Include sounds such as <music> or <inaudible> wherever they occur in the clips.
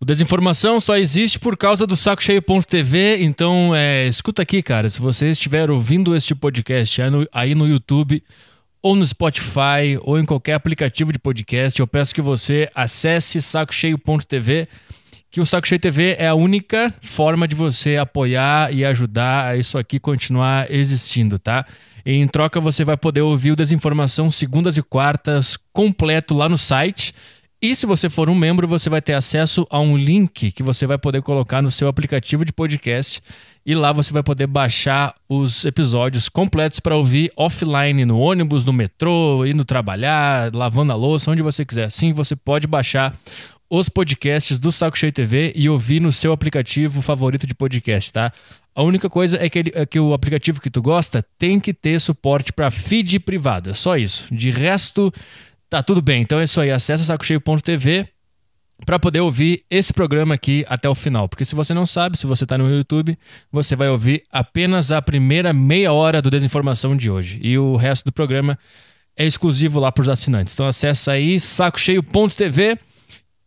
O Desinformação só existe por causa do Saco Cheio.tv, então é, escuta aqui, cara. Se você estiver ouvindo este podcast aí no, aí no YouTube, ou no Spotify, ou em qualquer aplicativo de podcast, eu peço que você acesse sacocheio.tv, que o Saco Cheio TV é a única forma de você apoiar e ajudar isso aqui continuar existindo, tá? Em troca, você vai poder ouvir o Desinformação segundas e quartas completo lá no site. E se você for um membro, você vai ter acesso a um link que você vai poder colocar no seu aplicativo de podcast e lá você vai poder baixar os episódios completos para ouvir offline no ônibus, no metrô, indo trabalhar, lavando a louça, onde você quiser. sim você pode baixar os podcasts do Saco Cheio TV e ouvir no seu aplicativo favorito de podcast, tá? A única coisa é que, ele, é que o aplicativo que tu gosta tem que ter suporte para feed privado, é só isso. De resto, Tá tudo bem, então é isso aí. Acesse sacocheio.tv para poder ouvir esse programa aqui até o final. Porque se você não sabe, se você está no YouTube, você vai ouvir apenas a primeira meia hora do Desinformação de hoje. E o resto do programa é exclusivo lá para os assinantes. Então acessa aí sacocheio.tv.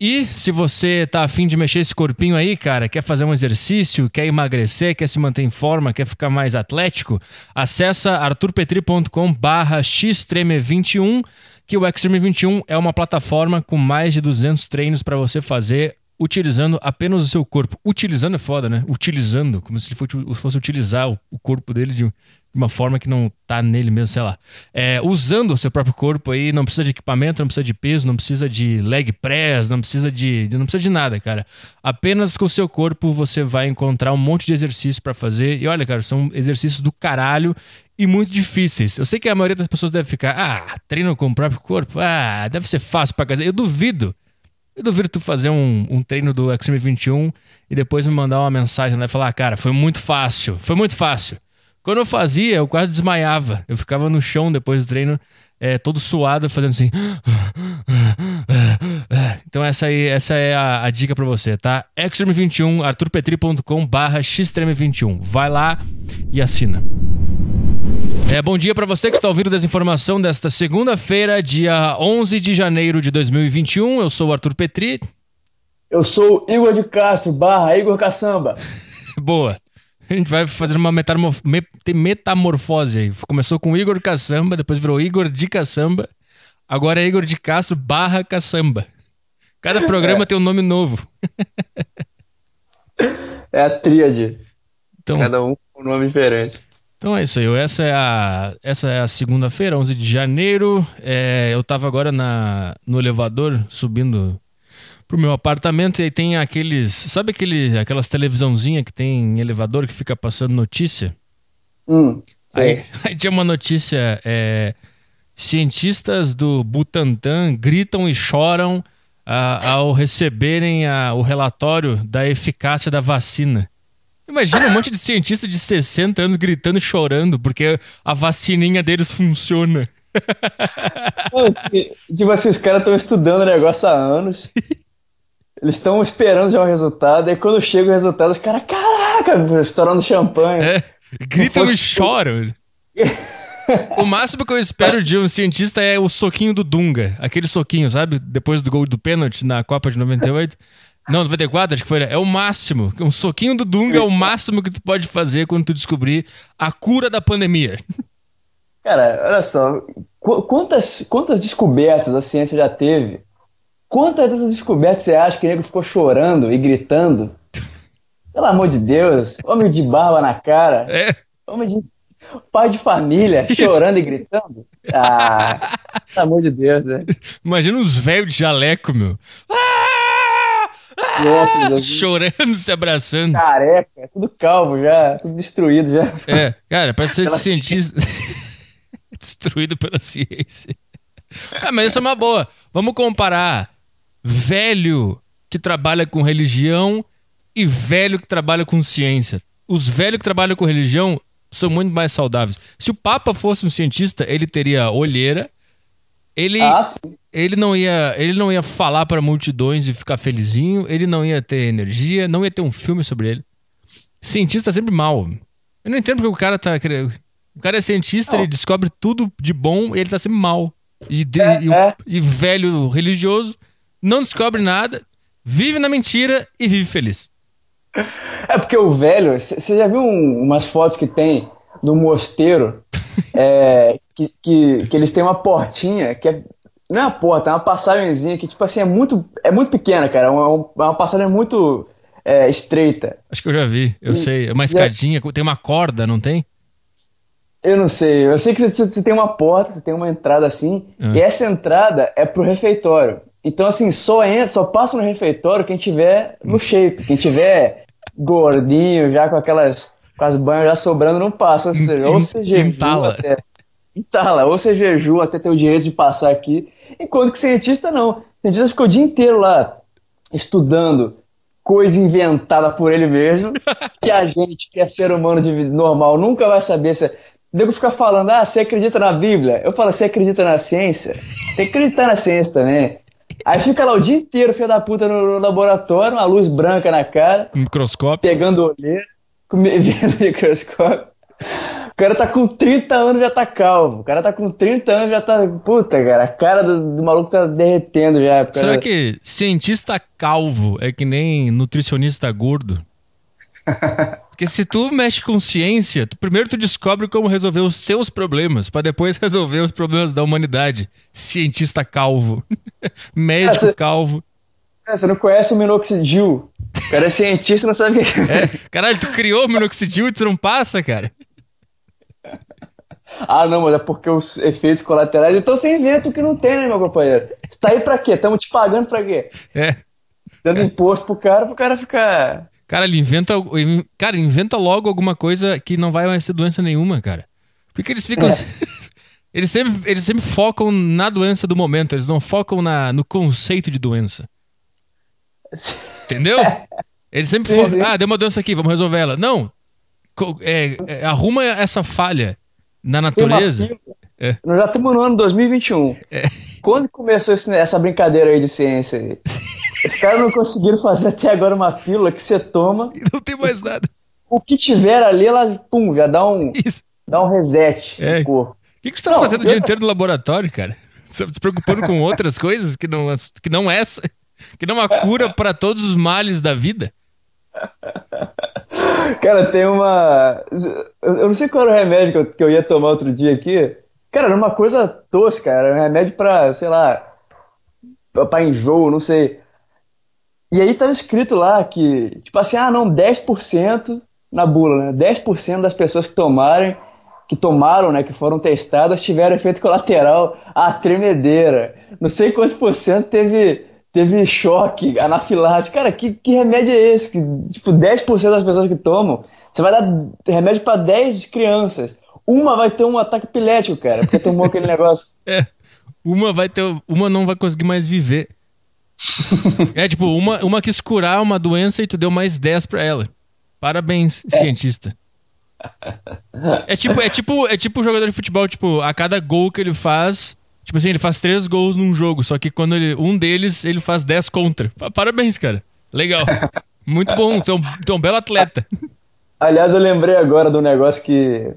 E se você tá afim de mexer esse corpinho aí, cara, quer fazer um exercício, quer emagrecer, quer se manter em forma, quer ficar mais atlético, acessa arturpetri.com barra xtreme21 que o Xtreme 21 é uma plataforma com mais de 200 treinos para você fazer utilizando apenas o seu corpo. Utilizando é foda, né? Utilizando, como se ele fosse utilizar o corpo dele de uma forma que não tá nele mesmo, sei lá. É, usando o seu próprio corpo aí, não precisa de equipamento, não precisa de peso, não precisa de leg press, não precisa de, não precisa de nada, cara. Apenas com o seu corpo você vai encontrar um monte de exercícios para fazer. E olha, cara, são exercícios do caralho e muito difíceis. Eu sei que a maioria das pessoas deve ficar, ah, treino com o próprio corpo, ah, deve ser fácil pra casa. Eu duvido. Eu duvido tu fazer um, um treino do Extreme 21 e depois me mandar uma mensagem lá né, e falar, ah, cara, foi muito fácil, foi muito fácil. Quando eu fazia, eu quase desmaiava. Eu ficava no chão depois do treino, é, todo suado, fazendo assim. <laughs> Então essa aí, essa é a, a dica para você, tá? Extreme21, arturpetri.com barra xtreme21. Vai lá e assina. É, bom dia para você que está ouvindo Desinformação desta segunda-feira, dia 11 de janeiro de 2021. Eu sou o Arthur Petri. Eu sou Igor de Castro, barra Igor Caçamba. <laughs> Boa. A gente vai fazer uma metamorfose aí. Começou com Igor Caçamba, depois virou Igor de Caçamba. Agora é Igor de Castro barra Caçamba. Cada programa é. tem um nome novo. <laughs> é a tríade. Então, Cada um com um nome diferente. Então é isso aí. Essa é a, essa é a segunda-feira, 11 de janeiro. É, eu estava agora na, no elevador subindo pro meu apartamento e aí tem aqueles, sabe aquele, aquelas televisãozinha que tem elevador que fica passando notícia? Hum, aí, <laughs> aí, tinha uma notícia é, cientistas do Butantan gritam e choram a, ah, ao receberem a, o relatório da eficácia da vacina. Imagina um monte de cientista de 60 anos gritando e chorando porque a vacininha deles funciona. <laughs> tipo assim, os caras estão estudando o negócio há anos. Eles estão esperando já o resultado. E quando chega o resultado, os caras, caraca, estourando champanhe. É, gritam fosse... e choram. <laughs> o máximo que eu espero de um cientista é o soquinho do Dunga. Aquele soquinho, sabe? Depois do gol do pênalti na Copa de 98. Não, 94, acho que foi. Né? É o máximo. Um soquinho do Dunga é o máximo que tu pode fazer quando tu descobrir a cura da pandemia. Cara, olha só. quantas, quantas descobertas a ciência já teve? Quantas dessas descobertas você acha que o nego ficou chorando e gritando? Pelo amor de Deus, homem de barba na cara, é. homem de pai de família, Isso. chorando e gritando. Ah, pelo amor de Deus, né? Imagina uns velhos de jaleco, meu. Ah! óculos. Assim. Ah, chorando, se abraçando. Careca, é tudo calvo já, tudo destruído já. É, cara, parece ser cientista. <laughs> destruído pela ciência. Ah, mas isso é uma boa. Vamos comparar velho que trabalha com religião e velho que trabalha com ciência. Os velhos que trabalham com religião são muito mais saudáveis. Se o Papa fosse um cientista, ele teria olheira, ele, ah, ele não ia, ele não ia falar para multidões e ficar felizinho, ele não ia ter energia, não ia ter um filme sobre ele. Cientista é sempre mal. Eu não entendo porque o cara tá o cara é cientista, não. ele descobre tudo de bom e ele tá sempre mal. E, de, é, e, é. e velho religioso, não descobre nada, vive na mentira e vive feliz. É porque o velho, você já viu um, umas fotos que tem no mosteiro <laughs> é, que, que, que, eles têm uma portinha que é, não é uma porta, é uma passagemzinha que, tipo assim, é muito, é muito pequena, cara. É uma, é uma passagem muito é, estreita. Acho que eu já vi, eu e, sei. É uma é escadinha, tem uma corda, não tem? Eu não sei. Eu sei que você, você tem uma porta, você tem uma entrada assim, ah. e essa entrada é pro refeitório. Então, assim, só entra, só passa no refeitório quem tiver no hum. shape, quem tiver <laughs> gordinho, já com aquelas com as banhas já sobrando não passa. Ou seja, ou você jejua até. Entala, ou você jejua até ter o direito de passar aqui. Enquanto que cientista não. O cientista ficou o dia inteiro lá estudando coisa inventada por ele mesmo, <laughs> que a gente, que é ser humano de normal, nunca vai saber se. Nego ficar falando, ah, você acredita na Bíblia? Eu falo, você acredita na ciência? Tem que acreditar na ciência também. Aí fica lá o dia inteiro, filho da puta, no, no laboratório, uma luz branca na cara. Microscópio. Pegando olheira. <laughs> vendo microscópio. O cara tá com 30 anos já tá calvo. O cara tá com 30 anos já tá. Puta, cara, a cara do, do maluco tá derretendo já. Cara... Será que cientista calvo é que nem nutricionista gordo? <laughs> Porque se tu mexe com ciência, tu, primeiro tu descobre como resolver os teus problemas, para depois <laughs> resolver os problemas da humanidade. Cientista calvo, médico é, calvo. É, você não conhece o minoxidil? O cara é cientista não sabe o que é. Caralho, tu criou minoxidil e tu não passa, cara? Ah, não, mas é porque os efeitos colaterais. Então você inventa o que não tem, né, meu companheiro? Você tá aí pra quê? Estamos te pagando pra quê? É. Dando imposto pro cara, pro cara ficar. Cara, ele inventa. Cara, inventa logo alguma coisa que não vai mais ser doença nenhuma, cara. Porque eles ficam. É. <laughs> Eles sempre, eles sempre focam na doença do momento, eles não focam na, no conceito de doença. <laughs> Entendeu? <laughs> Ele sempre falou: uhum. Ah, deu uma doença aqui, vamos resolver ela. Não. É, é, arruma essa falha na natureza. É. Nós já estamos no ano 2021. É. Quando começou esse, essa brincadeira aí de ciência aí? Os caras não conseguiram fazer até agora uma pílula que você toma. E não tem mais nada. O que tiver ali, ela, pum, já dá um, Dá um reset é. no corpo. O que, que você está fazendo o dia inteiro no laboratório, cara? Você está se preocupando com outras coisas que não, que não essa? Que dá é uma cura <laughs> para todos os males da vida. Cara, tem uma. Eu não sei qual era o remédio que eu, ia tomar outro dia aqui. Cara, era uma coisa tosca, era um remédio pra, sei lá, pra enjoo, não sei. E aí tava escrito lá que, tipo assim, ah não, 10% na bula, né? 10% das pessoas que tomarem, que tomaram, né, que foram testadas, tiveram efeito colateral, a tremedeira. Não sei quantos por cento teve teve choque, anafilate. Cara, que, que remédio é esse? Que, tipo, 10% das pessoas que tomam, você vai dar remédio para 10 crianças. Uma vai ter um ataque epilético, cara, porque tomou aquele <laughs> negócio. É. Uma vai ter. Uma não vai conseguir mais viver. é tipo, uma, uma quis curar uma doença e tu deu mais 10 pra ela. Parabéns, é. cientista. É tipo, é tipo, é tipo jogador de futebol, tipo, a cada gol que ele faz, Tipo assim, ele faz três gols num jogo, só que quando ele, um deles ele faz dez contra. Parabéns, cara. Legal. <laughs> Muito bom, tu é um, tu é um belo atleta. Aliás, eu lembrei agora do negócio que.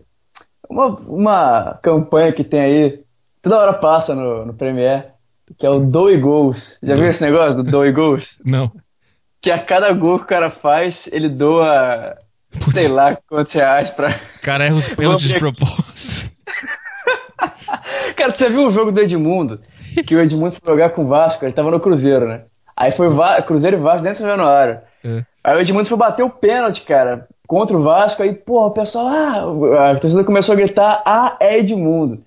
Uma, uma campanha que tem aí, toda hora passa no, no Premier, que é o Doe Gols. Já viu esse negócio do Doe Gols? Não. Que a cada gol que o cara faz, ele doa Putz. sei lá quantos reais pra. O cara erra os <laughs> pênaltis de propósito. <laughs> Cara, você viu o jogo do Edmundo? Que o Edmundo foi jogar com o Vasco, ele tava no Cruzeiro, né? Aí foi Va Cruzeiro e Vasco dentro do Januário. É. Aí o Edmundo foi bater o pênalti, cara, contra o Vasco. Aí, porra, o pessoal, ah, a torcida começou a gritar, ah, é Edmundo.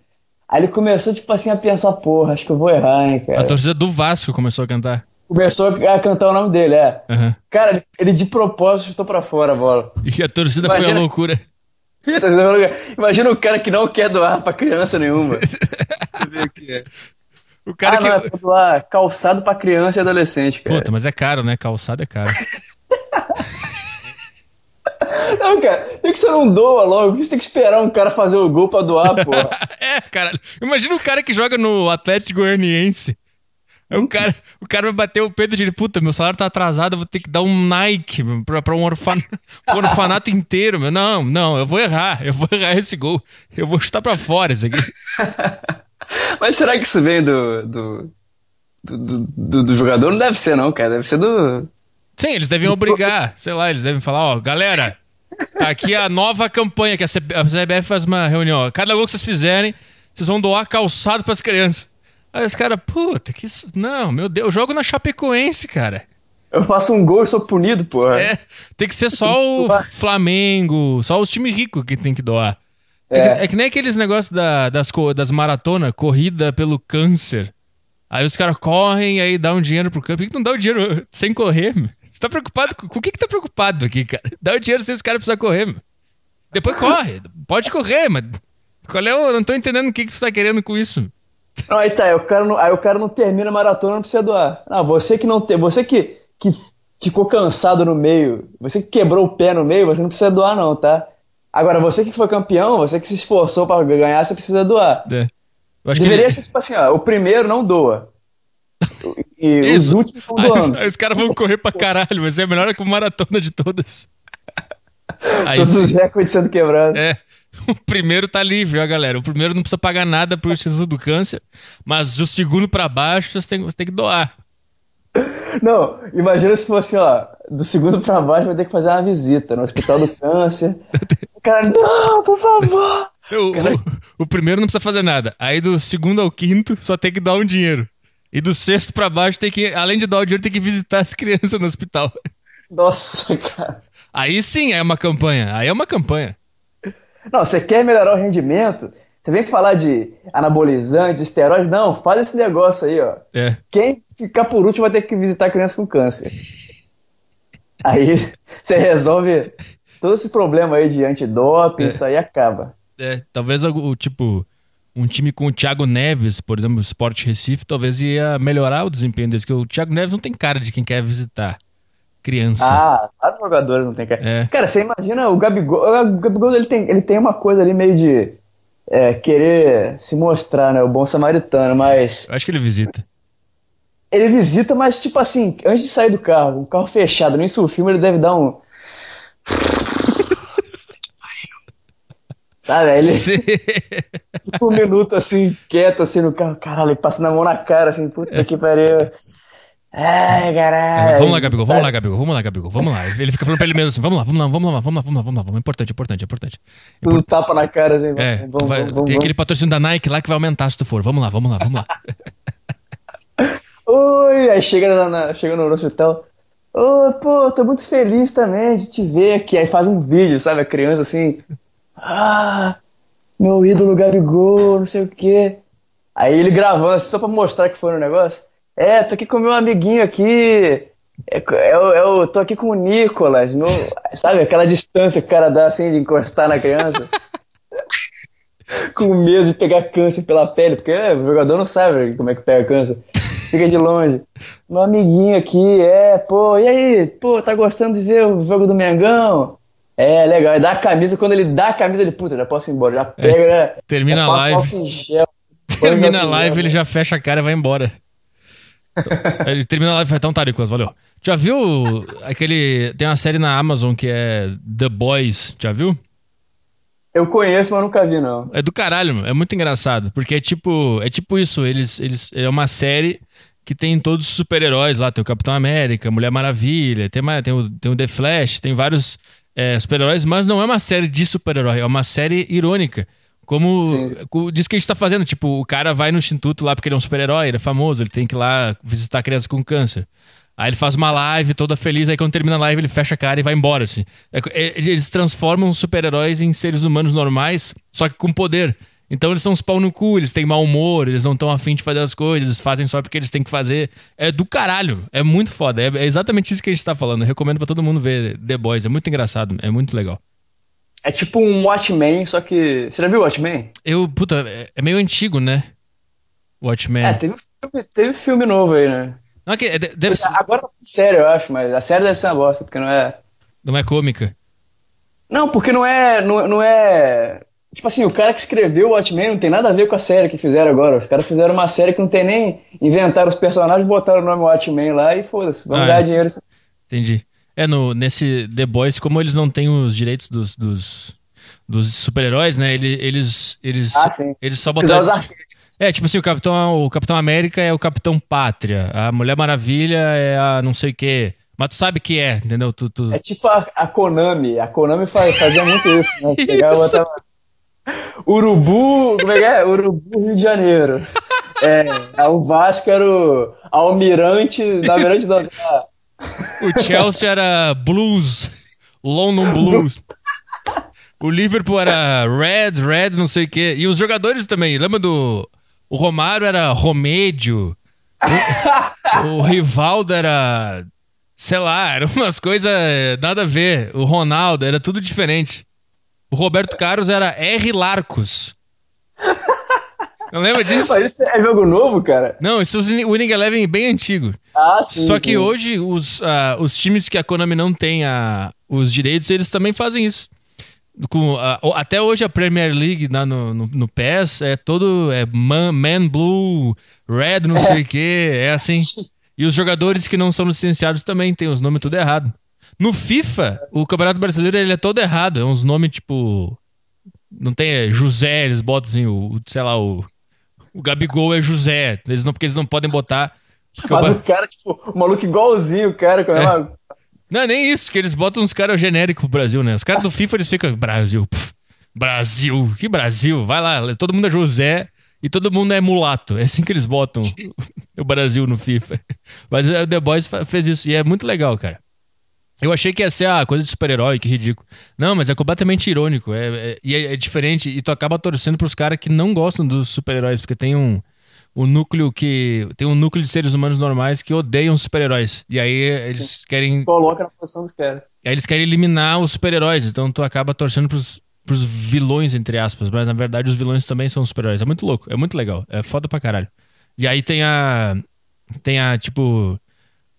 Aí ele começou, tipo assim, a pensar, porra, acho que eu vou errar, hein, cara. A torcida do Vasco começou a cantar. Começou a cantar o nome dele, é. Uhum. Cara, ele de propósito chutou pra fora a bola. E a torcida Imagina... foi a loucura. Tá imagina o cara que não quer doar pra criança nenhuma. É. o cara ah, que... não, é doar calçado pra criança e adolescente, cara. Puta, mas é caro, né? Calçado é caro. <laughs> Não, cara, por que você não doa logo? Por que você tem que esperar um cara fazer o gol pra doar, porra? <laughs> é, cara. Imagina o cara que joga no Atlético Goianiense. O cara, o cara vai bater o peito dizer, puta, meu salário tá atrasado, eu vou ter que dar um Nike pra, pra um, orfan... um <laughs> orfanato inteiro. Meu. Não, não, eu vou errar, eu vou errar esse gol. Eu vou chutar pra fora isso aqui. <laughs> Mas será que isso vem do do, do, do, do jogador? Não deve ser, não, cara. Deve ser do. Sim, eles devem obrigar, sei lá, eles devem falar, ó, galera, tá aqui a nova campanha que a, CBF faz uma reunião. cada gol que vocês fizerem, vocês vão doar calçado pras crianças. Aí os caras, puta, que. Não, meu Deus, eu jogo na Chapecoense, cara. Eu faço um gol e sou punido, porra. É, tem que ser só o Flamengo, só os times ricos que tem que doar. É, é. Que, é que, nem aqueles negócios da, das, das maratona, corrida pelo câncer. Aí os caras correm, aí dá um dinheiro pro campo. Por que, que não dá o dinheiro <laughs> sem correr? Meu? Você tá preocupado? Com, o que que tá preocupado aqui, cara? Dá o dinheiro sem os caras precisarem correr, meu. Depois corre. Pode correr, mas... Qual é o... Eu não tô entendendo o que que você tá querendo com isso. Não, aí tá, aí o, cara não, aí o cara não termina a maratona, não precisa doar. Não, você que não tem, você que, que ficou cansado no meio, você que quebrou o pé no meio, você não precisa doar não, tá? Agora, você que foi campeão, você que se esforçou para ganhar, você precisa doar. É. Deveria ele... ser tipo assim, ó, o primeiro não doa. E <laughs> os últimos vão doando. Aí, aí os caras vão correr pra caralho, mas é a melhor maratona de todas. <laughs> Aí, Todos sim. os recordes sendo quebrados. É. <laughs> O primeiro tá livre, ó, galera. O primeiro não precisa pagar nada pro Instituto do Câncer, mas o segundo para baixo você tem, você tem que doar. Não, imagina se fosse, ó, do segundo pra baixo vai ter que fazer uma visita no Hospital do Câncer. O cara, não, por favor! <laughs> O, o, o, primeiro não precisa fazer nada. Aí do segundo ao quinto só tem que dar um dinheiro. E do sexto pra baixo tem que, além de dar o dinheiro, tem que visitar as crianças no hospital. Nossa, cara. Aí sim é uma campanha. Aí é uma campanha. Não, você quer melhorar o rendimento? Você vem falar de anabolizante, de esteroide? Não, faz esse negócio aí, ó. É. Quem ficar por último vai ter que visitar criança com câncer. aí <laughs> você resolve todo esse problema aí de antidoping, é. isso aí acaba. É, talvez tipo, um time com o Thiago Neves, por exemplo, o Sport Recife, talvez ia melhorar o desempenho desse. porque o Thiago Neves não tem cara de quem quer visitar criança. Ah, vários tá jogadores não tem cara. É. Cara, você imagina o Gabigol. O Gabigol ele tem, ele tem uma coisa ali meio de é, querer se mostrar, né? O bom samaritano, mas. Eu acho que ele visita. Ele visita, mas tipo assim, antes de sair do carro, um carro fechado, no início do filme ele deve dar um. tá <laughs> ele Sim. um minuto assim, quieto, assim, no carro, caralho, ele passa na mão na cara, assim, puta é. que pariu. Ai, caralho. Vamos lá, Gabigol, vamos lá, Gabigol, vamos lá, Gabigol, vamos lá. Ele fica falando pra ele mesmo assim: vamos lá, vamos lá, vamos lá, vamos lá, vamos lá, vamos lá, É Importante, importante, importante. Tudo tapa na cara, assim, é, vamos, vai, vamos, Tem vamos. aquele patrocínio da Nike lá que vai aumentar se tu for. Vamos lá, vamos lá, vamos lá. Oi, aí chega, na, na, chega no hospital. Ô, oh, pô, tô muito feliz também de te ver aqui. Aí faz um vídeo, sabe? A criança assim. Ah, meu ídolo Gabigol, não sei o quê. Aí ele gravando assim, só pra mostrar que foi no negócio. É, tô aqui com meu amiguinho aqui. É, eu, é eu é tô aqui com o Nicolas, meu, <laughs> sabe aquela distância que o cara dá assim de encostar na criança? <laughs> com medo de pegar câncer pela pele, porque é, o jogador não sabe como é que pega câncer. Fica de longe. Meu amiguinho aqui, é, pô, e aí? Pô, tá gostando de ver o jogo do Mengão? É, legal. dá a camisa, quando ele dá a camisa, ele, puta, já posso ir embora. Já é, pega. É, termina já a live. Termina a live, ele né? já fecha a cara e vai embora. Então, ele termina a live e fala, então tá, Nicolas, valeu. Já viu aquele... Tem uma série na Amazon que é The Boys, já viu? Eu conheço, mas nunca vi, não. É do caralho, É muito engraçado. Porque é tipo, é tipo isso. Eles, eles, é uma série que tem todos os super-heróis lá. Tem o Capitão América, Mulher Maravilha, tem, tem, o, tem o The Flash, tem vários é, super-heróis, mas não é uma série de super-herói, é uma série irônica. Como Sim. diz que a gente tá fazendo, tipo, o cara vai no instituto lá porque ele é um super-herói, ele é famoso, ele tem que ir lá visitar crianças com câncer. Aí ele faz uma live toda feliz, aí quando termina a live ele fecha a cara e vai embora. Assim. É é, eles transformam super-heróis em seres humanos normais, só que com poder. Então eles são uns pau no cu, eles têm mau humor, eles não estão afim de fazer as coisas, eles fazem só porque eles têm que fazer. É do caralho, é muito foda. É, é exatamente isso que a gente tá falando. Eu recomendo para todo mundo ver The Boys, é muito engraçado, é muito legal. É tipo um Watchmen, só que. Você já viu Watchmen? Eu, puta, é, é meio antigo, né? Watchmen. É, teve filme, teve filme novo aí, né? Não, é que, é, deve ser... Agora tá é sério, eu acho, mas a série deve ser uma bosta, porque não é. Não é cômica. Não, porque não é. Não, não é. Tipo assim, o cara que escreveu o Watchmen não tem nada a ver com a série que fizeram agora. Os caras fizeram uma série que não tem nem. Inventaram os personagens, botaram o nome Watchmen lá e foda-se, vamos ah, dar dinheiro. Entendi. É, no, nesse The Boys, como eles não têm os direitos dos, dos, dos super-heróis, né? Eles, eles, eles, ah, eles só botaram. Tipo, é, tipo assim, o Capitão, o Capitão América é o Capitão Pátria, a Mulher Maravilha é a não sei o quê. Mas tu sabe que é, entendeu? Tu, tu... É tipo a, a, Konami. A Konami faz, fazia muito isso, né? <laughs> Pegava, isso. Botava... Urubu, como é que é? Urubu Rio de Janeiro. É, o Vasco era o Almirante, na Almirante da... <laughs> O Chelsea era Blues, London Blues. O Liverpool era Red, Red, não sei o quê. E os jogadores também. Lembra do. O Romário era Romédio. O, o Rivaldo era. Sei lá, eram umas coisas nada a ver. O Ronaldo era tudo diferente. O Roberto Carlos era R. Larcos. Não lembra disso? Mas isso é jogo novo, cara? Não, isso é o Winning Eleven bem antigo. Ah, sim. Só que sim. hoje os, uh, os times que a Konami não tem a, ah, os direitos, eles também fazem isso. Com, ah, até hoje a Premier League lá no, no, no PES é todo é man, man Blue, Red, não sei o é. que, é assim. E os jogadores que não são licenciados também têm os nomes tudo errado. No FIFA, o Campeonato Brasileiro ele é todo errado, é uns nomes tipo não tem é, José, eles botam assim o, sei lá, o o Gabigol é José. Eles não, porque eles não podem botar. Mas o cara, tipo, o maluco igualzinho, o cara, com é. é. Não, é nem isso, que eles botam uns caras genéricos pro Brasil, né? Os caras do FIFA, eles ficam, Brasil, pf, Brasil, que Brasil? Vai lá, todo mundo é José e todo mundo é mulato. É assim que eles botam o Brasil no FIFA. Mas o The Boys fez isso e é muito legal, cara. Eu achei que ia ser a ah, coisa de super-herói, que ridículo. Não, mas é completamente irônico. É, é e é, é, diferente. E tu acaba torcendo pros caras que não gostam dos super-heróis, porque tem um, um núcleo que. Tem um núcleo de seres humanos normais que odeiam super-heróis. E aí eles querem. Coloca na posição dos caras. Aí eles querem eliminar os super-heróis. Então tu acaba torcendo pros, pros vilões, entre aspas. Mas na verdade os vilões também são super-heróis. É muito louco, é muito legal. É foda pra caralho. E aí tem a. Tem a, tipo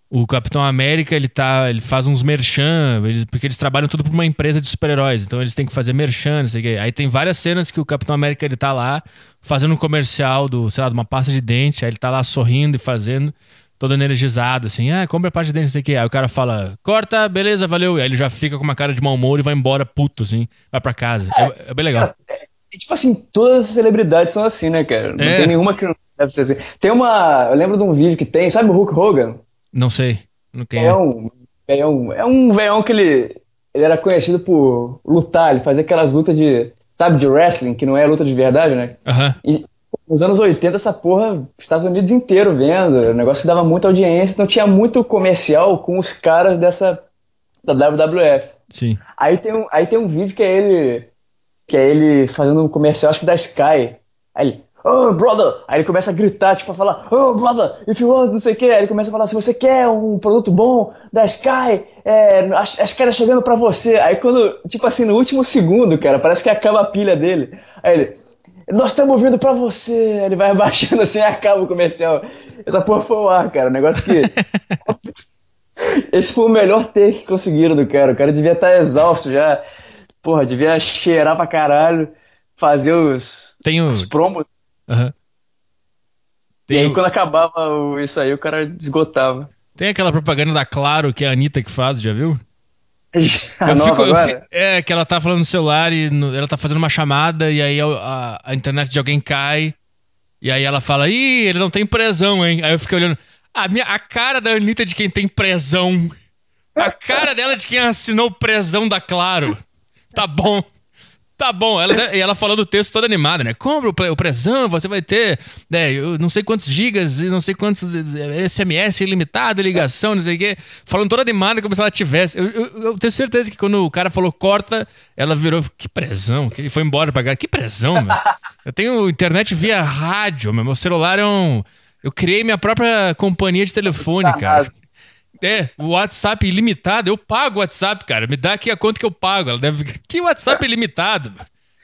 o Capitão América, ele tá, ele faz uns merchan, ele, porque eles trabalham tudo pra uma empresa de super-heróis, então eles têm que fazer merchan, não sei o quê. Aí tem várias cenas que o Capitão América, ele tá lá fazendo um comercial do, sei lá, de uma pasta de dente, aí ele tá lá sorrindo e fazendo, todo energizado, assim, ah, compra a pasta de dente, não sei o quê. Aí o cara fala, corta, beleza, valeu. E aí ele já fica com uma cara de mau humor e vai embora puto, assim, vai pra casa. É, é bem legal. É, é, e, tipo assim, todas as celebridades são assim, né, cara? Não é. tem nenhuma que não deve ser assim. Tem uma. Eu lembro de um vídeo que tem, sabe o Hulk Hogan? Não sei. Não quem é. um veião, é um veião que ele, ele era conhecido por lutar, ele fazia aquelas lutas de, sabe, de wrestling, que não é luta de verdade, né? Uhum. E nos anos 80, essa porra, Estados Unidos inteiro vendo, o negócio que dava muita audiência, então tinha muito comercial com os caras dessa, da WWF. Sim. Aí tem um, aí tem um vídeo que é ele, que é ele fazendo um comercial, acho que da Sky. Aí ele, oh, brother! Aí ele começa a gritar, tipo, a falar, oh, brother, if you want, não sei o que. Aí ele começa a falar, se você quer um produto bom da Sky, é, a, a Sky tá chegando pra você. Aí quando, tipo assim, no último segundo, cara, parece que acaba a pilha dele. Aí ele, nós estamos vindo pra você. Aí ele vai <laughs> abaixando assim e acaba o comercial. Essa porra foi o ar, cara, o negócio que... <laughs> Esse foi o melhor take que conseguiram do cara. O cara devia estar tá exausto já. Porra, devia cheirar pra caralho, fazer os, os promos. Uhum. Tem... E aí, quando acabava o... isso aí, o cara esgotava. Tem aquela propaganda da Claro que é a Anitta que faz, já viu? A <laughs> eu fico, eu fico, é, que ela tá falando no celular e no, ela tá fazendo uma chamada e aí a, a, a, internet de alguém cai. E aí ela fala, ih, ele não tem presão, hein? Aí eu fiquei olhando. A, minha, a cara da Anitta de quem tem presão. A cara dela de quem assinou presão da Claro. Tá bom tá bom. Ela, e ela falando o texto toda animada, né? Compra o, o Prezão, você vai ter né, não sei quantos gigas, não sei quantos SMS eh, eh, ilimitado, ligação, não sei o quê. Falando toda animada como se ela tivesse. Eu, eu, eu, tenho certeza que quando o cara falou corta, ela virou, que presão que foi embora pra cá. Que presão meu. <laughs> Eu tenho internet via rádio, meu, meu celular é um... Eu criei minha própria companhia de telefone, tá cara. É, o WhatsApp ilimitado. Eu pago o WhatsApp, cara. Me dá aqui a conta que eu pago. Ela deve. <laughs> Que WhatsApp é. ilimitado?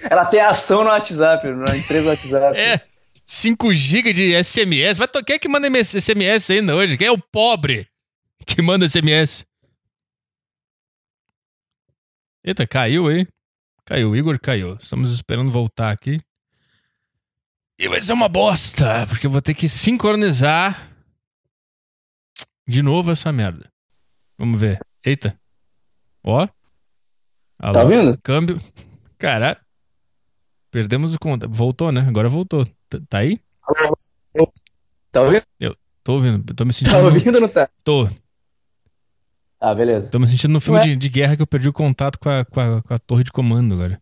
Ela tem ação no WhatsApp, na empresa WhatsApp. É. 5 GB de SMS. Vai tocar é que manda SMS ainda hoje? Quem é o pobre que manda SMS? Eita, caiu aí. Caiu, Igor caiu. Estamos esperando voltar aqui. E vai ser uma bosta, porque eu vou ter que sincronizar de novo essa merda. Vamos ver. Eita. Ó. Alô. Tá vendo? Câmbio. Caralho. Perdemos o conta. Voltou, né? Agora voltou. T tá aí? Tá ouvindo? Eu tô ouvindo. Eu tô me tá sentindo. Tá ouvindo ou não tá? Tô. Ah, beleza. Tô me sentindo no filme é? de, de, guerra que eu perdi o contato com a, com a, com a torre de comando agora.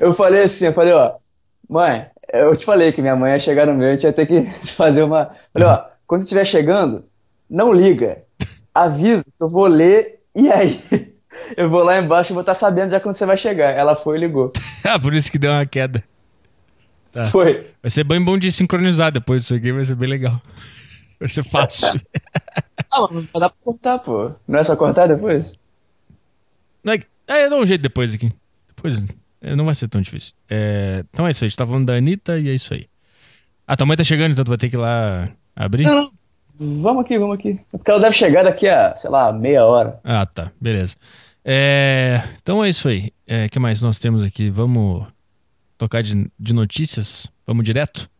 Eu falei assim, eu falei, ó, mãe, eu te falei que minha mãe ia chegar no meu, a gente ia ter que <laughs> fazer uma. Falei, uhum. ó, quando estiver chegando, não liga. Avisa que eu vou ler e aí <laughs> eu vou lá embaixo e vou estar tá sabendo já quando você vai chegar. Ela foi e ligou. <laughs> ah, por isso que deu uma queda. Tá. Foi. Vai ser bem bom de sincronizar depois isso aqui, vai ser bem legal. <laughs> Vai ser fácil. ah, mas dá pra cortar, pô. Não é só cortar depois? Não é, é, eu dou um jeito depois aqui. Depois é, não vai ser tão difícil. É, então é isso aí, a gente tá falando da Anitta e é isso aí. A ah, tua mãe tá chegando, então tu vai ter que ir lá abrir? Não, não. Vamos aqui, vamos aqui. É porque ela deve chegar daqui a, sei lá, meia hora. Ah, tá. Beleza. É, então é isso aí. O é, que mais nós temos aqui? Vamos tocar de, de notícias? Vamos direto?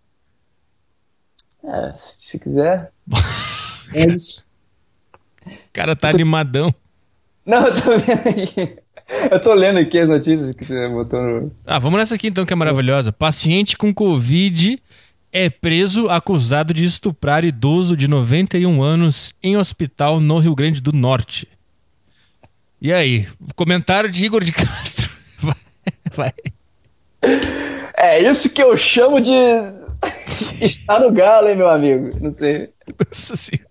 É, se, se quiser. <laughs> o cara tá animadão. Não, eu tô vendo aqui. Eu tô lendo aqui as notícias que você botou no... Ah, vamos nessa aqui então, que é maravilhosa. Paciente com Covid é preso acusado de estuprar idoso de 91 anos em hospital no Rio Grande do Norte. E aí? Comentário de Igor de <laughs> Castro. Vai, vai. É isso que eu chamo de <laughs> está no galo, hein, meu amigo? Não sei. Nossa senhora.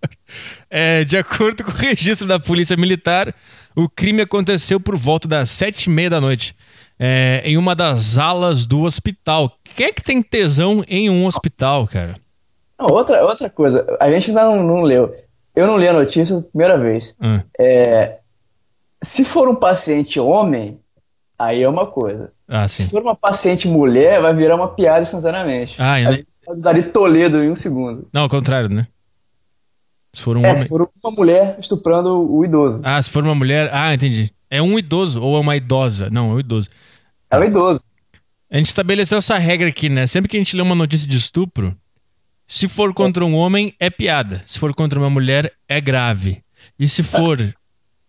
É, de acordo com o registro da Polícia Militar, o crime aconteceu por volta das sete e meia da noite é, em uma das alas do hospital. Quem é que tem tesão em um hospital, cara? outra, outra coisa, a gente ainda não, não leu. Eu não li a notícia a primeira vez. Hum. É, se for um paciente homem, aí é uma coisa. Ah, se for uma paciente mulher, vai virar uma piada instantaneamente. Ah, ainda... Daria Toledo em um segundo. Não, ao contrário, né? Se for, um é, homem... se for uma mulher estuprando o idoso. Ah, se for uma mulher. Ah, entendi. É um idoso ou é uma idosa? Não, é um idoso. Ela é tá. idosa. A gente estabeleceu essa regra aqui, né? Sempre que a gente lê uma notícia de estupro, se for contra um homem, é piada. Se for contra uma mulher, é grave. E se é. for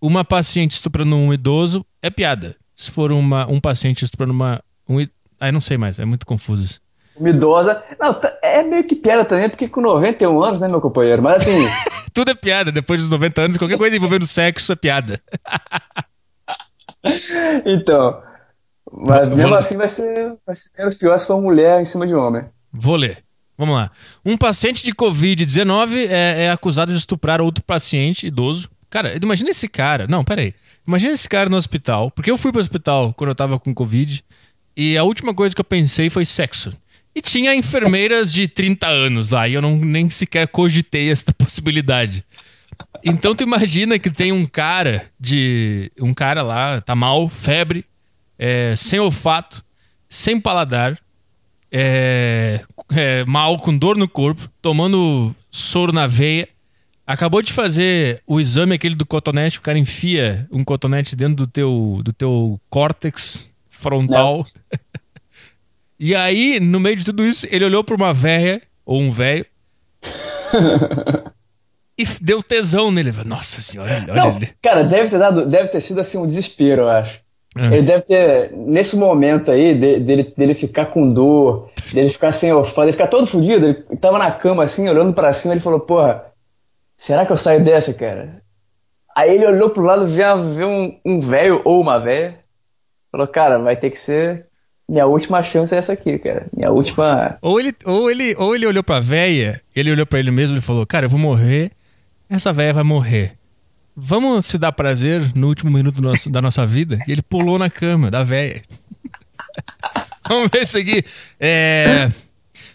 uma paciente estuprando um idoso, é piada. Se for uma, um paciente estuprando uma. Um, aí não sei mais, é muito confuso isso. Uma idosa. Não, tá, é meio que piada também, porque com 91 anos, né, meu companheiro? Mas assim. <laughs> Tudo é piada, depois dos 90 anos, qualquer coisa envolvendo sexo é piada. <laughs> <laughs> então, mas vou, mesmo vou assim vai ser, vai ser menos pior se for mulher em cima de homem. Vou ler. Vamos lá. Um paciente de Covid-19 é, é acusado de estuprar outro paciente idoso Cara, imagina esse cara. Não, peraí. Imagina esse cara no hospital. Porque eu fui pro hospital quando eu tava com Covid. E a última coisa que eu pensei foi sexo. E tinha enfermeiras de 30 anos lá. E eu não, nem sequer cogitei essa <laughs> possibilidade. Então tu imagina que tem um cara de. Um cara lá, tá mal, febre, é, sem olfato, sem paladar, é, é, mal, com dor no corpo, tomando soro na veia. Acabou de fazer o exame aquele do cotonete, o cara enfia um cotonete dentro do teu, do teu córtex frontal. <laughs> e aí, no meio de tudo isso, ele olhou pra uma véia, ou um velho, <laughs> e deu tesão nele. Nossa senhora, olha Não, ele. Cara, deve ter, dado, deve ter sido assim um desespero, eu acho. É. Ele deve ter, nesse momento aí, de, dele, dele ficar com dor, dele ficar sem olfato, ele ficar todo fodido, ele tava na cama assim, olhando para cima, ele falou, porra, será que eu saio dessa, cara? Aí ele olhou pro lado, viu, viu um, um velho ou uma velha, falou, cara, vai ter que ser minha última chance é essa aqui, cara. Minha última. Ou ele, ou ele, ou ele olhou pra véia, ele olhou para ele mesmo e falou: Cara, eu vou morrer essa velha vai morrer. Vamos se dar prazer no último minuto nosso, da nossa vida? E ele pulou na cama da velha. <laughs> Vamos ver isso aqui. É.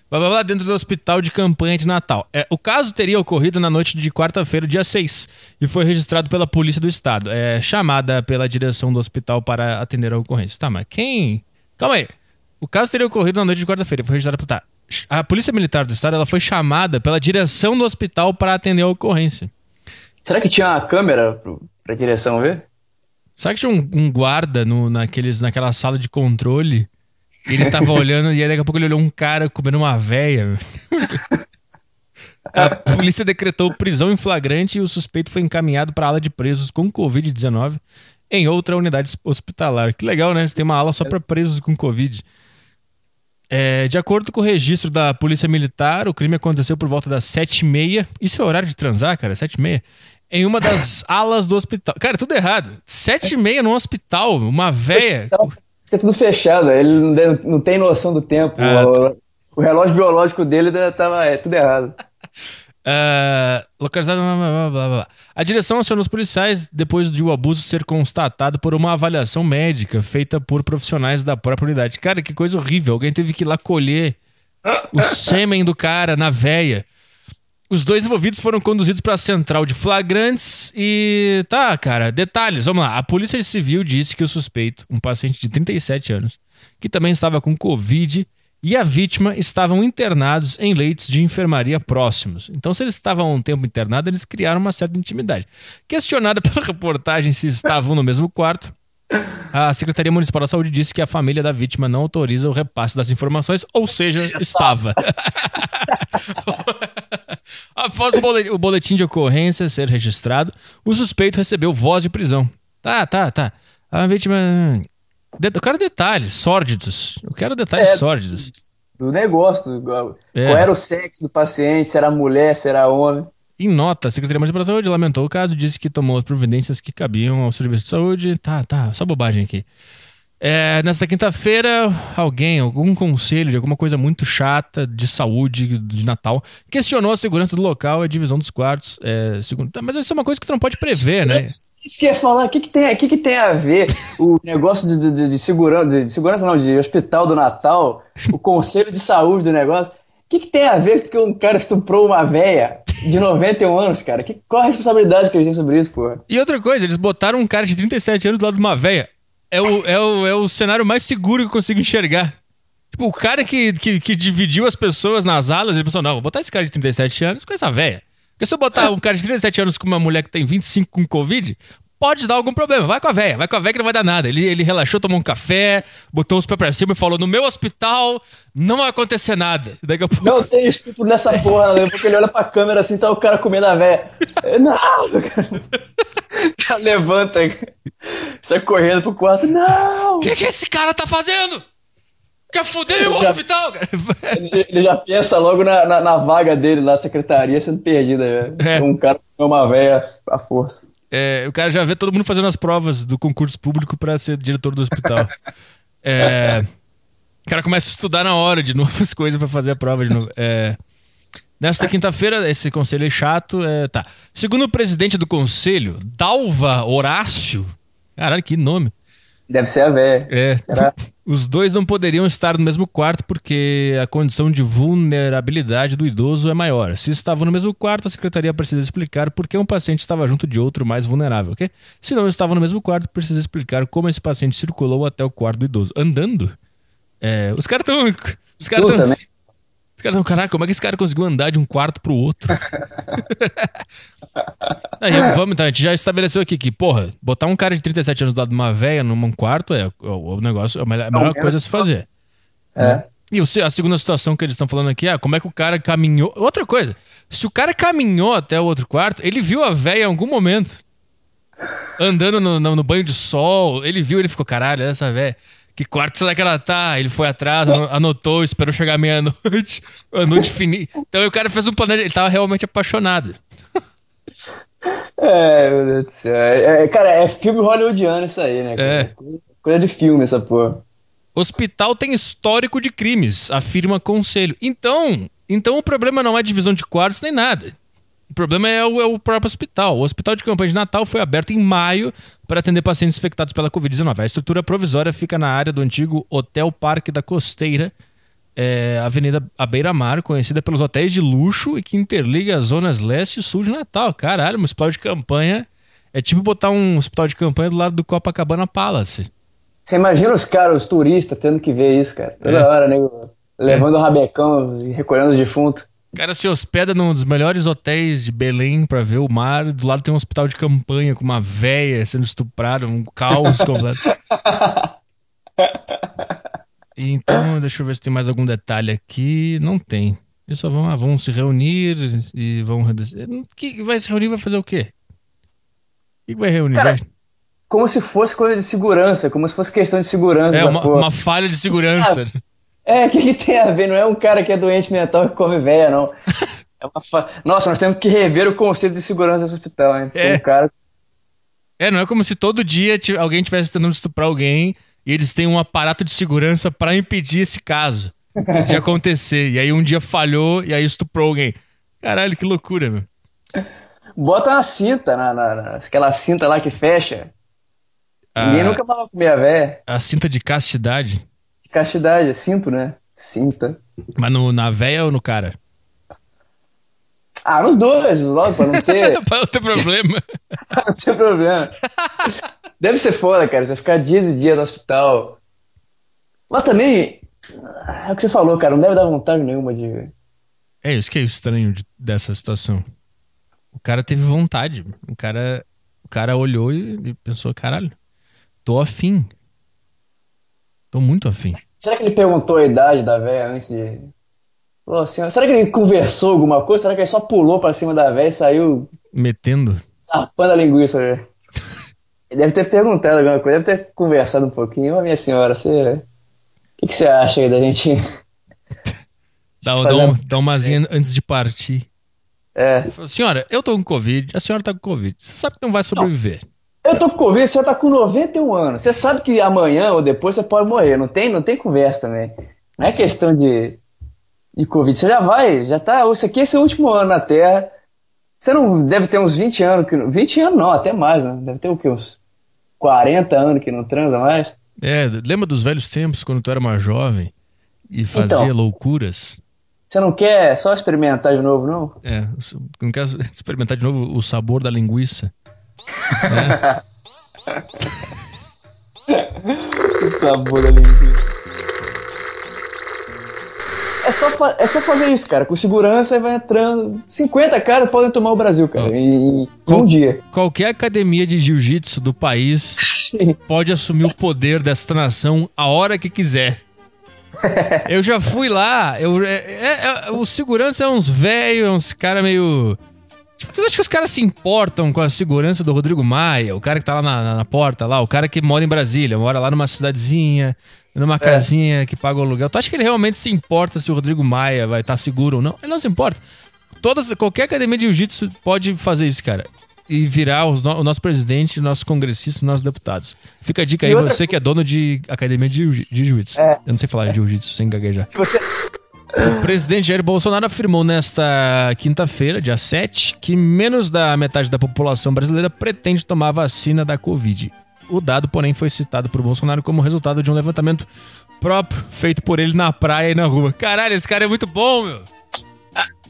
Blá, blá, blá, dentro do hospital de campanha de Natal. É, o caso teria ocorrido na noite de quarta-feira, dia 6, e foi registrado pela Polícia do Estado. É chamada pela direção do hospital para atender a ocorrência. Tá, mas quem. Calma aí. O caso teria ocorrido na noite de quarta-feira, foi registrado para. Tá a Polícia Militar do Estado ela foi chamada pela direção do hospital para atender a ocorrência. Será que tinha uma câmera para a direção ver? Será que tinha um, um guarda no, naqueles, naquela sala de controle? Ele tava <laughs> olhando e aí daqui a pouco ele olhou um cara comendo uma véia. <laughs> a polícia decretou prisão em flagrante e o suspeito foi encaminhado para a ala de presos com Covid-19 em outra unidade hospitalar. Que legal, né? Você tem uma ala só para presos com Covid. É, de acordo com o registro da Polícia Militar, o crime aconteceu por volta das 7h30. Isso é horário de transar, cara? 7h30? Em uma das alas do hospital. Cara, tudo errado. 7h30 num hospital, uma véia. Fica tudo fechado, ele não tem noção do tempo. Ah, o, tá. o, relógio biológico dele tava tá é, tudo errado. <laughs> Uh, localizado. Blá, blá, blá, a direção acionou os policiais depois de o abuso ser constatado por uma avaliação médica feita por profissionais da própria unidade. Cara, que coisa horrível. Alguém teve que ir lá colher o sêmen do cara na veia. Os dois envolvidos foram conduzidos para a central de flagrantes e. Tá, cara, detalhes. Vamos lá. A polícia civil disse que o suspeito, um paciente de 37 anos, que também estava com Covid, e a vítima estavam internados em leitos de enfermaria próximos. Então, se eles estavam um tempo internados, eles criaram uma certa intimidade. Questionada <laughs> pela reportagem se estavam no mesmo quarto, a Secretaria Municipal da Saúde disse que a família da vítima não autoriza o repasse das informações, ou seja, estava. <laughs> Após o boletim de ocorrência ser registrado, o suspeito recebeu voz de prisão. Tá, tá, tá. A vítima eu quero detalhes sórdidos. Eu quero detalhes é, sórdidos. Do, do negócio. Do, é. Qual era o sexo do paciente? Se era mulher, se era homem. Em nota, a Secretaria Municipal de Saúde lamentou o caso, disse que tomou as providências que cabiam ao serviço de saúde. Tá, tá, só bobagem aqui. É, nesta quinta-feira, alguém, algum conselho de alguma coisa muito chata de saúde de Natal, questionou a segurança do local e a divisão dos quartos. É, segundo, tá, mas isso é uma coisa que tu não pode prever, né? Isso que ia falar, o que, que, tem, que, que tem a ver o <laughs> negócio de, de, de segurança, de, de segurança não, de hospital do Natal, o conselho de saúde do negócio, o que, que tem a ver que um cara estuprou uma véia de 91 anos, cara? Que, qual a responsabilidade que gente tem sobre isso, porra? E outra coisa, eles botaram um cara de 37 anos do lado de uma véia é o, é, o, é o cenário mais seguro que eu consigo enxergar. Tipo, o cara que, que, que dividiu as pessoas nas alas, ele pensou, não, vou botar esse cara de 37 anos com essa velha. Porque se eu botar um cara de 37 anos com uma mulher que tem 25 com Covid, pode dar algum problema. Vai com a véia, vai com a véia que não vai dar nada. Ele, ele relaxou, tomou um café, botou os pés pra cima e falou: no meu hospital não vai acontecer nada. Daqui a pouco. Não tem estupro nessa porra, né? Porque ele olha pra câmera assim, tá o cara comendo a véia. É, não! Já levanta, sai correndo pro quarto. Não! O que, que esse cara tá fazendo? Quer fuder o hospital, cara? Ele já pensa logo na, na, na vaga dele lá, na secretaria sendo perdida, velho. Né? É. Um cara com uma véia à força. É, o cara já vê todo mundo fazendo as provas do concurso público para ser diretor do hospital. <laughs> é, o cara começa a estudar na hora de novo <laughs> as coisas para fazer a prova de novo. É, Nesta quinta-feira, esse conselho é chato. É, tá. Segundo o presidente do conselho, Dalva Horácio. Caralho, que nome. Deve ser a véia. É. Será? <laughs> Os dois não poderiam estar no mesmo quarto porque a condição de vulnerabilidade do idoso é maior. Se estavam no mesmo quarto, a secretaria precisa explicar por que um paciente estava junto de outro mais vulnerável, ok? Se não estavam no mesmo quarto, precisa explicar como esse paciente circulou até o quarto do idoso. Andando? É, os caras estão. Os caras estão caras estão, caraca, como é que esse cara conseguiu andar de um quarto pro outro? <laughs> Aí, vamos, então, a gente já estabeleceu aqui que, porra, botar um cara de 37 anos do lado de uma véia num quarto é, é o negócio, é a melhor, a melhor é. coisa a se fazer. É. E a segunda situação que eles estão falando aqui é como é que o cara caminhou. Outra coisa, se o cara caminhou até o outro quarto, ele viu a véia em algum momento. Andando no, no, no banho de sol, ele viu, ele ficou, caralho, essa véia. Que quarto será que ela tá? Ele foi atrás, anotou, esperou chegar meia-noite. A <laughs> noite finita. Então o cara fez um planejamento. Ele tava realmente apaixonado. <laughs> É, meu Deus do céu. É, é, cara, é filme hollywoodiano isso aí, né? É. Coisa, coisa de filme essa porra. Hospital tem histórico de crimes, afirma conselho. Então, então o problema não é divisão de quartos nem nada. O problema é o, é o, próprio hospital. O hospital de campanha de Natal foi aberto em maio para atender pacientes infectados pela Covid-19. A estrutura provisória fica na área do antigo Hotel Parque da Costeira, é, Avenida à Beira-Mar, conhecida pelos hotéis de luxo e que interliga as zonas leste e sul de Natal. Caralho, um hospital de campanha é tipo botar um hospital de campanha do lado do Copacabana Palace. Você imagina os caras, os turistas, tendo que ver isso, cara. Toda é. hora, nego, né? é. levando o rabecão e recolhendo os defuntos cara se hospeda num dos melhores hotéis de Belém para ver o mar. Do lado tem um hospital de campanha com uma véia sendo estuprada, um caos <laughs> completo. então, deixa eu ver se tem mais algum detalhe aqui. Não tem. Eles só vão, ah, vão se reunir e vão. Hum, que vai se reunir vai fazer o quê? O que vai reunir? Cara, Como se fosse coisa de segurança, como se fosse questão de segurança. É, uma, uma falha de segurança. Ah, é, o que, que, tem a ver? Não é um cara que é doente mental que come véia, não. É fa... Nossa, nós temos que rever o conceito de segurança desse hospital, hein? Tem é. um cara. É, não é como se todo dia alguém estivesse tentando estuprar alguém e eles têm um aparato de segurança para impedir esse caso <laughs> de acontecer. e aí um dia falhou e aí estuprou alguém. Caralho, que loucura, meu. Bota uma cinta, na, na, na aquela cinta lá que fecha. A... Ah. Ninguém nunca falou com minha véia. A cinta de castidade? Castidade, é cinto, né? Cinta. Mas no, na véia ou no cara? Ah, nos dois, logo, pra não ter. <laughs> pra não ter problema. <laughs> pra não ter problema. Deve ser fora, cara. Você ficar dias e dias no hospital. Mas também, é o que você falou, cara. Não deve dar vontade nenhuma de. É isso que é estranho de, dessa situação. O cara teve vontade. O cara, o cara olhou e, e pensou: caralho, tô afim. Tô muito afim. Será que ele perguntou a idade da velha antes de. assim, será que ele conversou alguma coisa? Será que ele só pulou pra cima da velha e saiu. Metendo? Sarpando a linguiça, velho. Né? <laughs> ele deve ter perguntado alguma coisa, deve ter conversado um pouquinho. Ô, minha senhora, você. O que, que você acha aí da gente. Dá, <laughs> dá, um, dá uma asinha antes de partir. É. Senhora, eu tô com Covid, a senhora tá com Covid. Você sabe que não vai sobreviver. Não. Eu tô com Covid, você tá com 91 anos. Você sabe que amanhã ou depois você pode morrer. Não tem, não tem conversa também. Não é questão de, de Covid. Você já vai, já tá. Isso aqui é seu último ano na Terra. Você não deve ter uns 20 anos que. 20 anos não, até mais, né? Deve ter o quê? Uns 40 anos que não transa mais. É, lembra dos velhos tempos quando tu era mais jovem e fazia então, loucuras? Você não quer só experimentar de novo, não? É, não quer <laughs> experimentar de novo o sabor da linguiça. É. o sabor olímpico. É só, é só fazer isso, cara. Com segurança vai entrando. 50 caras podem tomar o Brasil, cara, oh. em, um dia. Qualquer academia de jiu-jitsu do país pode assumir o poder desta nação a hora que quiser. <laughs> eu já fui lá, eu, é, é, é, o segurança é uns velhos, é uns caras meio Tipo, eu acho que os caras se importam com a segurança do Rodrigo Maia, o cara que tá lá na, na, porta lá, o cara que mora em Brasília, mora lá numa cidadezinha, numa é. casinha que paga o aluguel. Tu acha que ele realmente se importa se o Rodrigo Maia vai estar tá seguro ou não? Ele não se importa. Todas, qualquer academia de jiu-jitsu pode fazer isso, cara. E virar os, o nosso presidente, nossos congressistas, nossos deputados. Fica a dica aí, outra... você que é dono de academia de, de jiu-jitsu. É. Eu não sei falar é. jiu-jitsu sem gaguejar. Se você, o presidente Jair Bolsonaro afirmou nesta quinta-feira, dia 7, que menos da metade da população brasileira pretende tomar vacina da Covid. O dado, porém, foi citado por Bolsonaro como resultado de um levantamento próprio feito por ele na praia e na rua. Caralho, esse cara é muito bom, meu!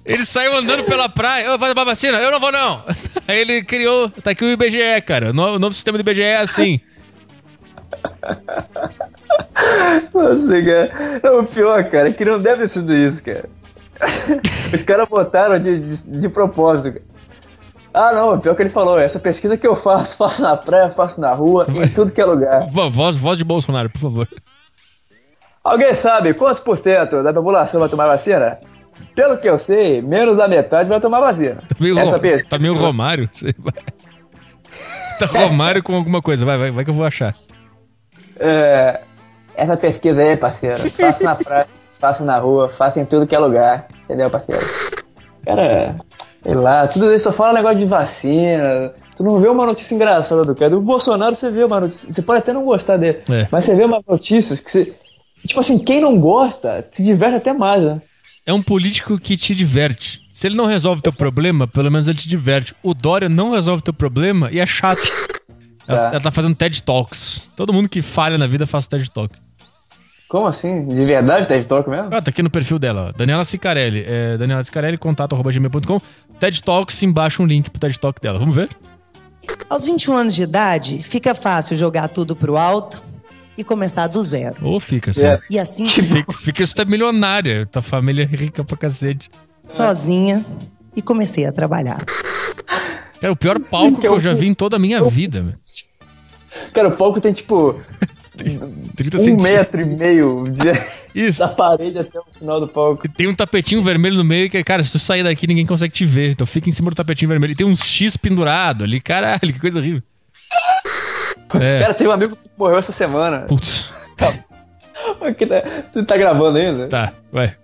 Ele saiu andando pela praia. Eu vou tomar vacina? Eu não vou, não. Aí ele criou. Tá aqui o IBGE, cara. O novo sistema do IBGE é assim. Nossa, cara. É o pior, cara, que não deve ter sido isso, cara. <laughs> Os caras botaram de, de, de propósito. Ah, não, pior que ele falou, essa pesquisa que eu faço, <laughs> faço na praia, faço na rua, em tudo que é lugar. Voz, voz de Bolsonaro, por favor. Alguém sabe quantos por cento da população vai tomar vacina? Pelo que eu sei, menos da metade vai tomar vacina. Tá meio, essa pesquisa. Tá meio Romário. tá Romário com alguma coisa, vai, vai, vai que eu vou achar. É, essa pesquisa aí, parceiro. <laughs> Faça na praia, faça na rua, faça em tudo que é lugar. Entendeu, parceiro? Cara, sei lá, tudo isso só fala negócio de vacina. Tu não vê uma notícia engraçada do cara. Do Bolsonaro você vê uma notícia. Você pode até não gostar dele, é. mas você vê uma notícias que você. Tipo assim, quem não gosta se diverte até mais, né? É um político que te diverte. Se ele não resolve teu problema, pelo menos ele te diverte. O Dória não resolve teu problema e é chato. Tá. Ela, tá fazendo TED Talks. Todo mundo que falha na vida faz TED Talk. Como assim? De verdade, TED Talk mesmo? Ah, tá aqui no perfil dela, Daniela Sicarelli. É, Daniela Sicarelli, contato arroba gmail.com. TED Talks, embaixo um link pro TED Talk dela. Vamos ver? Aos 21 anos de idade, fica fácil jogar tudo pro alto e começar do zero. Ou fica, assim. E assim... Fica, fica você é tá milionária. Tua família é rica pra cacete. Sozinha e comecei a trabalhar. Cara, o pior palco Sim, que, eu, eu já vi em toda a minha vida. Cara, o palco tem tipo. <laughs> tem 30 um centímetros. metro e meio de... da parede até o final do palco. E tem um tapetinho vermelho no meio que, cara, se tu sair daqui ninguém consegue te ver. Então fica em cima do tapetinho vermelho. E tem um X pendurado ali. Caralho, que coisa horrível. É. Cara, teve um amigo que morreu essa semana. Putz. <laughs> Tá, tu tá gravando ainda? Tá, vai.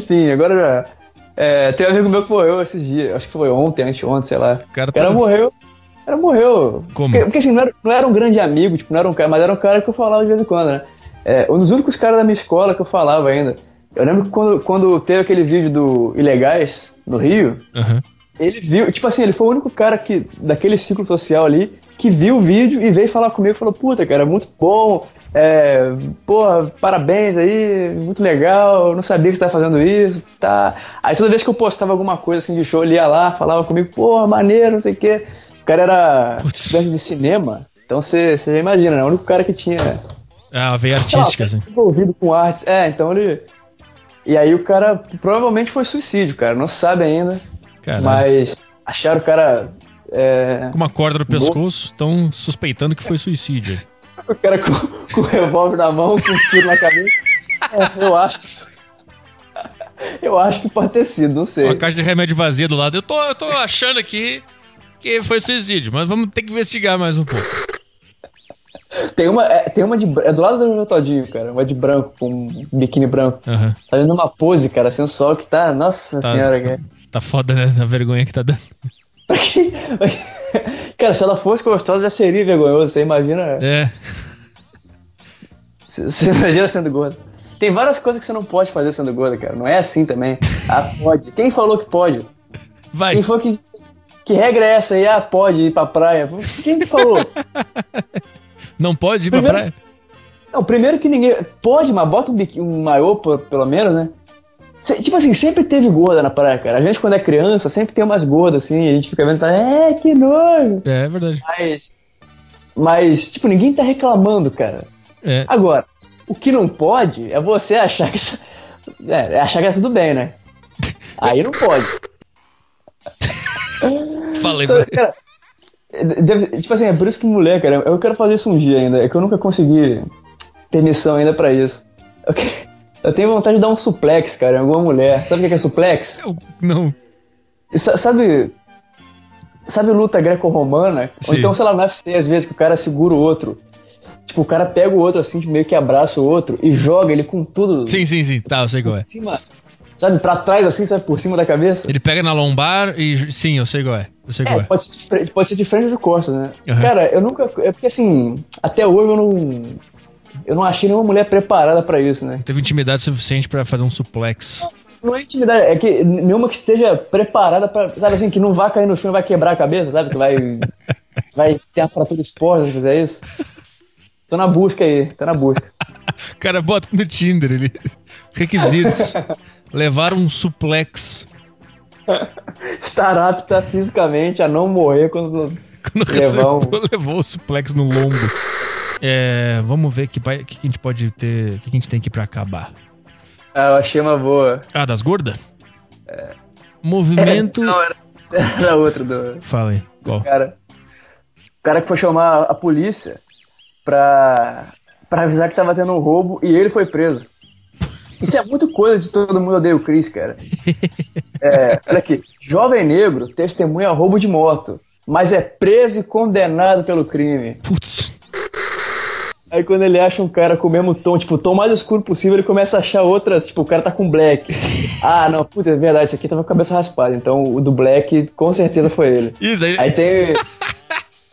Sim, agora já. É, tem um amigo meu que morreu esses dias, acho que foi ontem, anteontem, sei lá. O cara, cara tá- morreu. O cara morreu. Como? Porque, porque assim, não era, não era, um grande amigo, tipo, não era um cara, mas era um cara que eu falava de vez em quando, né? É, um dos únicos caras da minha escola que eu falava ainda. Eu lembro que quando, quando teve aquele vídeo do Ilegais no Rio, uhum. ele viu, tipo assim, ele foi o único cara que, daquele ciclo social ali que viu o vídeo e veio falar comigo e falou: Puta, cara, é muito bom, é, porra, parabéns aí, muito legal, não sabia que você tá fazendo isso, tá. Aí toda vez que eu postava alguma coisa assim de show, ele ia lá, falava comigo, porra, maneiro, não sei o quê. O cara era estudante de cinema, então você já imagina, né? O único cara que tinha. Ah, veio artística, assim. Envolvido com artes, é, então ele. E aí o cara provavelmente foi suicídio, cara, não se sabe ainda. Caralho. Mas acharam o cara. É, com uma corda no pescoço, estão suspeitando que foi suicídio. O cara com, com o revólver na mão, com o tiro na cabeça. É, eu acho que eu acho que pode ter sido, não sei. Uma caixa de remédio vazia do lado. Eu tô, eu tô achando aqui que foi suicídio, mas vamos ter que investigar mais um pouco. Tem uma, é, tem uma de. É do lado do meu todinho, cara. Uma de branco, com um biquíni branco. Uhum. Fazendo tá uma pose, cara, sensual que tá. Nossa tá, senhora, tá cara. Tá foda, né? A vergonha que tá dando. <laughs> pra quem, pra Cara, se ela fosse gostosa, já seria vergonhoso. Você imagina. Né? É. Você <laughs> imagina sendo gorda. Tem várias coisas que você não pode fazer sendo gorda, cara. Não é assim também. Ah, pode. Quem falou que pode? Vai. Quem falou que. Que regra é essa aí? Ah, pode ir pra praia. Quem que falou? Não pode ir primeiro, pra praia? Não, primeiro que ninguém. Pode, mas bota um, um maiô, pelo menos, né? Tipo assim, sempre teve gorda na praia, cara. A gente, quando é criança, sempre tem umas gordas, assim, a gente fica vendo e fala, é, que nojo. É, é verdade. Mas, mas, tipo, ninguém tá reclamando, cara. É. Agora, o que não pode é você achar que isso, é, é achar que é tudo bem, né? Aí não pode. Falei, Só, cara, deve, Tipo assim, é por isso que mulher, cara, eu quero fazer isso um dia ainda. É que eu nunca consegui permissão ainda pra isso. Ok. quero eu tenho vontade de dar um suplex, cara, em alguma mulher. Sabe o que é, é suplex? <laughs> Eu, não. S sabe. Sabe luta greco-romana? Ou então, sei lá, no UFC, às vezes, que o cara segura o outro. Tipo, o cara pega o outro assim, tipo, meio que abraça o outro e joga ele com tudo. Sim, sim, sim. Tá, eu sei qual é. cima, sabe, pra trás assim, sabe, por cima da cabeça. Ele pega na lombar e. Sim, eu sei qual é. Eu sei é, qual é. Pode ser, de, pode ser de frente ou de costas, né? Uhum. Cara, eu nunca. É porque assim, até hoje eu não eu não achei nenhuma mulher preparada para isso, né? Teve intimidade suficiente para fazer um suplex. Não, é intimidade, é que nenhuma que esteja preparada para, sabe assim, que não vai cair no chão e vai quebrar a cabeça, sabe? Que vai, <laughs> vai ter a fratura exposta se fizer isso. Tô na busca aí, tô na busca. O cara bota no Tinder ele. Requisitos. <laughs> Levar um suplex. Estar apta fisicamente a não morrer quando, quando <laughs> levou o suplex no lombo. É, vamos ver o que, que, a gente pode ter. O que a gente tem aqui pra acabar. Ah, eu achei uma boa. Ah, das gordas? É. Movimento. <laughs> não, era, era outra do. Fala aí. Qual? Do cara, o cara que foi chamar a polícia pra, pra avisar que tava tendo um roubo e ele foi preso. Isso é muito coisa de todo mundo odeio o Chris, cara. <laughs> É, olha aqui. Jovem negro testemunha roubo de moto, mas é preso e condenado pelo crime. Putz. Aí quando ele acha um cara com o mesmo tom, tipo, o tom mais escuro possível, ele começa a achar outras, tipo, o cara tá com black. <laughs> ah, não, puta, é verdade, esse aqui tava tá com a cabeça raspada, então o do black com certeza foi ele. Isso aí. Aí tem.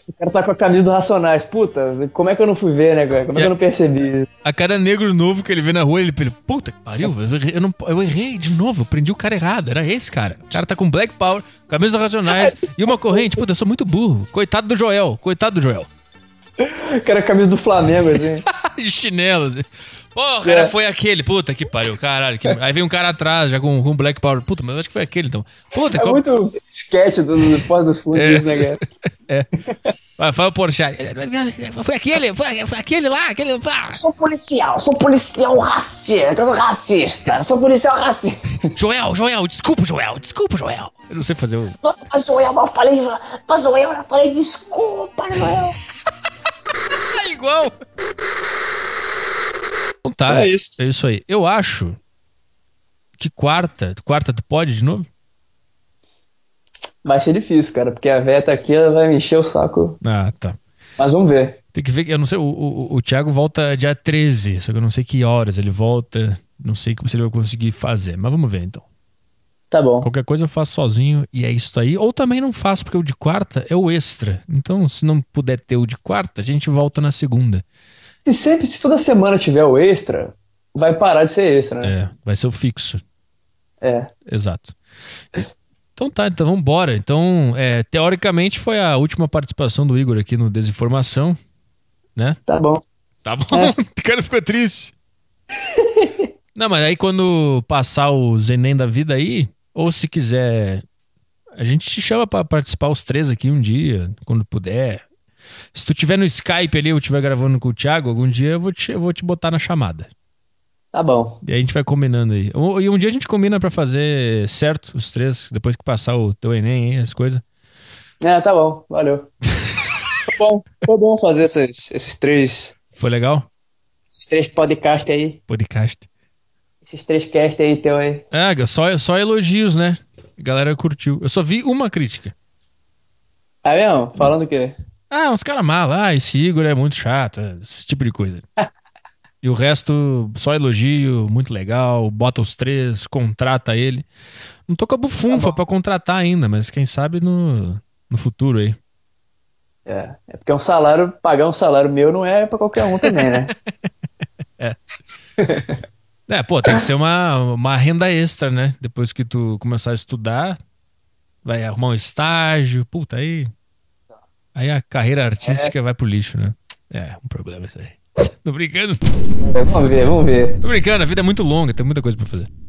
O cara tá com a camisa do Racionais. Puta, como é que eu não fui ver, né, cara? Como é, que eu não percebi? A cara negro novo que ele vê na rua, ele pensa, puta que pariu, eu, eu, não, eu errei de novo, eu prendi o cara errado, era esse cara. O cara tá com Black Power, camisa do Racionais <laughs> e uma corrente. Puta, eu sou muito burro. Coitado do Joel, coitado do Joel. Cara, <laughs> camisa do Flamengo, assim. <laughs> de chinelo, assim. Pô, cara, é. foi aquele. Puta que pariu, caralho. Que... Aí vem um cara atrás, já com, um Black Power. Puta, mas acho que foi aquele, então. Puta, é qual... muito sketch do, do pós dos fundos, é. né, cara? <laughs> É. Vai, fala o Porchat. Foi aquele, foi, foi aquele lá, aquele... Sou policial, sou policial racista, sou racista, sou policial racista. Joel, Joel, desculpa, Joel, desculpa, Joel. Eu não sei fazer o... Nossa, mas Joel, eu falei... Mas Joel, eu falei desculpa, Joel. <laughs> É igual. Então tá, é isso. é isso aí. Eu acho que quarta, quarta tu pode de novo? Vai ser difícil, cara, porque a véia tá aqui, ela vai me encher o saco. Ah, tá. Mas vamos ver. Tem que ver, eu não sei, o, o, o Thiago volta dia 13, só que eu não sei que horas ele volta, não sei como se ele vai conseguir fazer, mas vamos ver então. Tá bom. Qualquer coisa eu faço sozinho e é isso aí. Ou também não faço, porque o de quarta é o extra. Então, se não puder ter o de quarta, a gente volta na segunda. Se sempre, se toda semana tiver o extra, vai parar de ser extra, né? É, vai ser o fixo. É. Exato. Então tá, então vamos embora. Então, é, teoricamente foi a última participação do Igor aqui no Desinformação, né? Tá bom. Tá bom. É. <laughs> o cara ficou triste. <laughs> Não, mas aí quando passar o Zenem da vida aí, ou se quiser, a gente te chama para participar os três aqui um dia, quando puder. Se tu tiver no Skype ali, eu estiver gravando com o Thiago, algum dia eu vou te, eu vou te botar na chamada. Tá bom. E a gente vai combinando aí. E um dia a gente combina para fazer certo os três, depois que passar o teu Enem, as coisas. É, tá bom. Valeu. foi, <laughs> tá bom, foi bom fazer esses, esses três. Foi legal? Esses três podcasts aí. Podcast esses três cast aí teu aí. É, só, só elogios, né? A galera curtiu. Eu só vi uma crítica. É mesmo? Falando o quê? Ah, uns caras mal Ah, esse Igor é muito chato. Esse tipo de coisa. <laughs> e o resto, só elogio, muito legal. Bota os três, contrata ele. Não tô com a bufunfa tá pra contratar ainda, mas quem sabe no, no futuro aí. É, é porque um salário, pagar um salário meu não é pra qualquer um também, né? <laughs> é. <laughs> É, pô, tem que ser uma, uma renda extra, né? Depois que tu começar a estudar, vai arrumar um estágio, puta, aí. Aí a carreira artística é. vai pro lixo, né? É, um problema isso aí. <laughs> Tô brincando. Vamos ver, vamos ver. Tô brincando, a vida é muito longa, tem muita coisa pra fazer.